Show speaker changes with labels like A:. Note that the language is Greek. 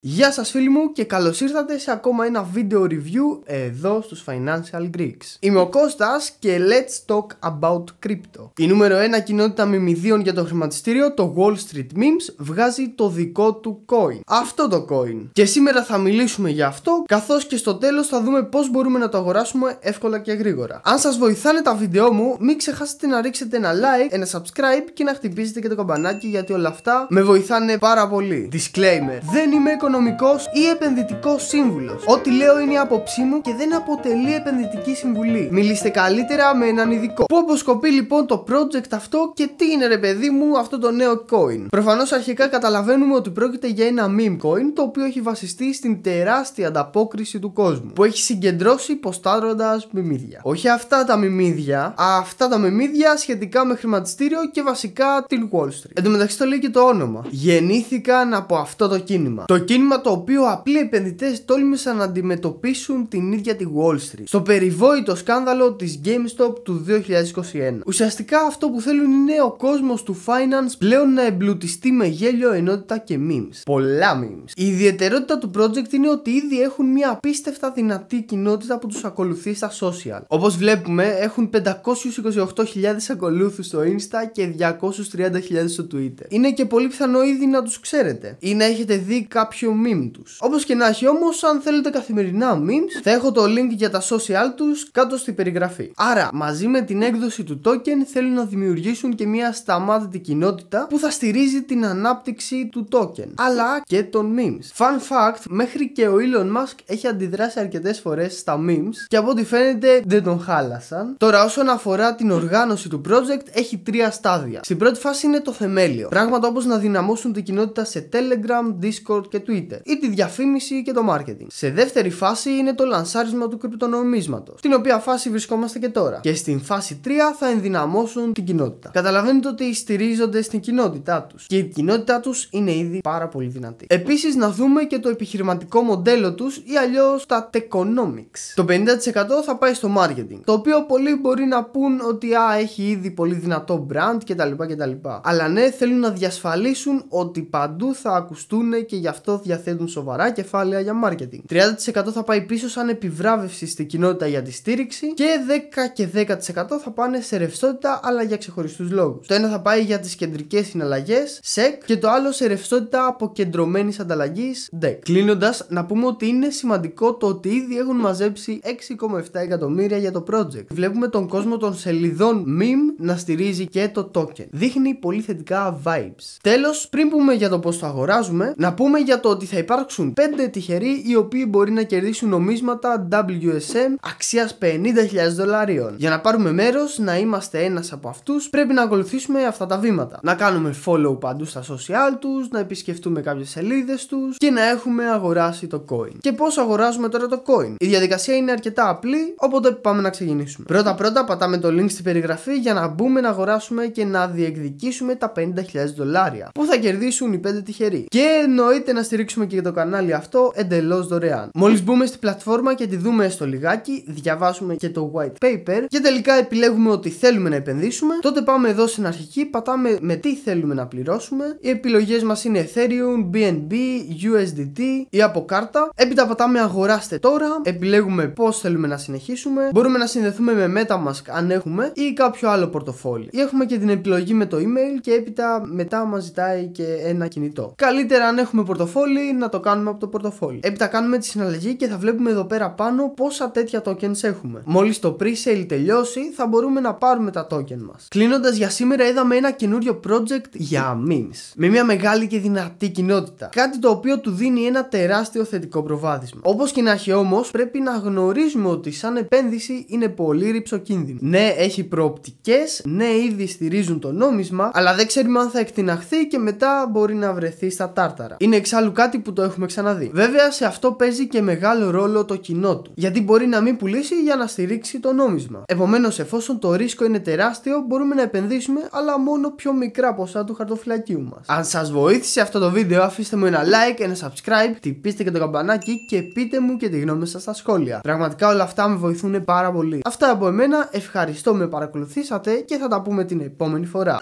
A: Γεια σας φίλοι μου και καλώς ήρθατε σε ακόμα ένα βίντεο review εδώ στους Financial Greeks. Είμαι ο Κώστας και let's talk about crypto. Η νούμερο 1 κοινότητα μιμιδίων για το χρηματιστήριο, το Wall Street Memes, βγάζει το δικό του coin. Αυτό το coin. Και σήμερα θα μιλήσουμε για αυτό, καθώς και στο τέλος θα δούμε πώς μπορούμε να το αγοράσουμε εύκολα και γρήγορα. Αν σας βοηθάνε τα βίντεο μου, μην ξεχάσετε να ρίξετε ένα like, ένα subscribe και να χτυπήσετε και το καμπανάκι γιατί όλα αυτά με βοηθάνε πάρα πολύ. Disclaimer, δεν είμαι οικονομικός ή επενδυτικός σύμβουλος. Ό,τι λέω είναι η άποψή μου και δεν αποτελεί επενδυτική συμβουλή. Μιλήστε καλύτερα με έναν ειδικό. Πού αποσκοπεί λοιπόν το project αυτό και τι είναι ρε παιδί μου αυτό το νέο coin. Προφανώς αρχικά καταλαβαίνουμε ότι πρόκειται για ένα meme coin το οποίο έχει βασιστεί στην τεράστια ανταπόκριση του κόσμου που έχει συγκεντρώσει υποστάροντας μιμίδια. Όχι αυτά τα μιμίδια, αυτά τα μιμίδια σχετικά με χρηματιστήριο και βασικά την Wall Street. Εν τω μεταξύ το λέει και το όνομα. Γεννήθηκαν από αυτό το κίνημα. Το κίνημα Κίνημα το οποίο απλοί επενδυτές τόλμησαν να αντιμετωπίσουν την ίδια τη Wall Street. Στο περιβόητο σκάνδαλο της GameStop του 2021. Ουσιαστικά αυτό που θέλουν είναι ο κόσμος του finance πλέον να εμπλουτιστεί με γέλιο, ενότητα και memes. Πολλά memes. Η ιδιαιτερότητα του project είναι ότι ήδη έχουν μια απίστευτα δυνατή κοινότητα που τους ακολουθεί στα social. Όπως βλέπουμε, έχουν 528.000 ακολούθους στο Insta και 230.000 στο Twitter. Είναι και πολύ πιθανό ήδη να τους ξέρετε ή να έχετε δει κάποιο meme τους. Όπως και να έχει όμως, αν θέλετε καθημερινά memes, θα έχω το link για τα social τους κάτω στην περιγραφή. Άρα, μαζί με την έκδοση του token, θέλουν να δημιουργήσουν και μια σταμάτητη κοινότητα που θα στηρίζει την ανάπτυξη του token, αλλά και των memes. Fun fact, μέχρι και ο Elon Musk έχει αντιδράσει αρκετές φορές στα memes και από ό,τι φαίνεται δεν τον χάλασαν. Τώρα, όσον αφορά την οργάνωση του project, έχει τρία στάδια. Στην πρώτη φάση είναι το θεμέλιο. Πράγματα όπως να δυναμώσουν την κοινότητα σε Telegram, Discord και Twitter. Twitter ή τη διαφήμιση και το marketing. Σε δεύτερη φάση είναι το λανσάρισμα του κρυπτονομίσματος, στην οποία φάση βρισκόμαστε και τώρα. Και στην φάση 3 θα ενδυναμώσουν την κοινότητα. Καταλαβαίνετε ότι στηρίζονται στην κοινότητά τους και η κοινότητά τους είναι ήδη πάρα πολύ δυνατή. Επίσης, να δούμε και το επιχειρηματικό μοντέλο τους ή αλλιώς τα techonomics. Το 50% θα πάει στο marketing, το οποίο πολλοί μπορεί να πούν ότι α, έχει ήδη πολύ δυνατό brand κτλ. Αλλά ναι, θέλουν να διασφαλίσουν ότι παντού θα ακουστούν και γι' αυτό διαθέτουν σοβαρά κεφάλαια για marketing. 30% θα πάει πίσω σαν επιβράβευση στην κοινότητα για τη στήριξη και 10 και 10% θα πάνε σε ρευστότητα αλλά για ξεχωριστούς λόγους. Το ένα θα πάει για τις κεντρικές συναλλαγές, SEC, και το άλλο σε ρευστότητα αποκεντρωμένης ανταλλαγής, DEC. Κλείνοντας, να πούμε ότι είναι σημαντικό το ότι ήδη έχουν μαζέψει 6,7 εκατομμύρια για το project. Βλέπουμε τον κόσμο των σελιδών meme να στηρίζει και το token. Δείχνει πολύ θετικά vibes. Τέλος, πριν πούμε για το πώς το αγοράζουμε, να πούμε για το ότι θα υπάρξουν 5 τυχεροί οι οποίοι μπορεί να κερδίσουν νομίσματα WSM αξίας 50.000 δολαρίων. Για να πάρουμε μέρος, να είμαστε ένας από αυτούς, πρέπει να ακολουθήσουμε αυτά τα βήματα. Να κάνουμε follow παντού στα social τους, να επισκεφτούμε κάποιες σελίδες τους και να έχουμε αγοράσει το coin. Και πώς αγοράζουμε τώρα το coin. Η διαδικασία είναι αρκετά απλή, οπότε πάμε να ξεκινήσουμε. Πρώτα πρώτα πατάμε το link στην περιγραφή για να μπούμε να αγοράσουμε και να διεκδικήσουμε τα 50.000 δολάρια που θα κερδίσουν οι 5 τυχεροί. Και εννοείται να στηρίξουμε στηρίξουμε και το κανάλι αυτό εντελώς δωρεάν. Μόλις μπούμε στην πλατφόρμα και τη δούμε στο λιγάκι, διαβάσουμε και το white paper και τελικά επιλέγουμε ότι θέλουμε να επενδύσουμε, τότε πάμε εδώ στην αρχική, πατάμε με τι θέλουμε να πληρώσουμε. Οι επιλογές μας είναι Ethereum, BNB, USDT ή από κάρτα. Έπειτα πατάμε αγοράστε τώρα, επιλέγουμε πώς θέλουμε να συνεχίσουμε. Μπορούμε να συνδεθούμε με MetaMask αν έχουμε ή κάποιο άλλο πορτοφόλι. Ή έχουμε και την επιλογή με το email και έπειτα μετά μας ζητάει και ένα κινητό. Καλύτερα αν έχουμε πορτοφόλι να το κάνουμε από το πορτοφόλι. Έπειτα κάνουμε τη συναλλαγή και θα βλέπουμε εδώ πέρα πάνω πόσα τέτοια tokens έχουμε. Μόλις το pre-sale τελειώσει, θα μπορούμε να πάρουμε τα token μας. Κλείνοντας για σήμερα, είδαμε ένα καινούριο project για memes. Με μια μεγάλη και δυνατή κοινότητα. Κάτι το οποίο του δίνει ένα τεράστιο θετικό προβάδισμα. Όπως και να έχει όμως, πρέπει να γνωρίζουμε ότι σαν επένδυση είναι πολύ κίνδυνο. Ναι, έχει προοπτικές, ναι, ήδη στηρίζουν το νόμισμα, αλλά δεν ξέρουμε αν θα εκτιναχθεί και μετά μπορεί να βρεθεί στα τάρταρα. Είναι εξάλλου κάτι που το έχουμε ξαναδεί. Βέβαια, σε αυτό παίζει και μεγάλο ρόλο το κοινό του, γιατί μπορεί να μην πουλήσει για να στηρίξει το νόμισμα. Επομένως, εφόσον το ρίσκο είναι τεράστιο, μπορούμε να επενδύσουμε, αλλά μόνο πιο μικρά ποσά του χαρτοφυλακίου μας. Αν σας βοήθησε αυτό το βίντεο, αφήστε μου ένα like, ένα subscribe, χτυπήστε και το καμπανάκι και πείτε μου και τη γνώμη σας στα σχόλια. Πραγματικά όλα αυτά με βοηθούν πάρα πολύ. Αυτά από εμένα, ευχαριστώ με παρακολουθήσατε και θα τα πούμε την επόμενη φορά.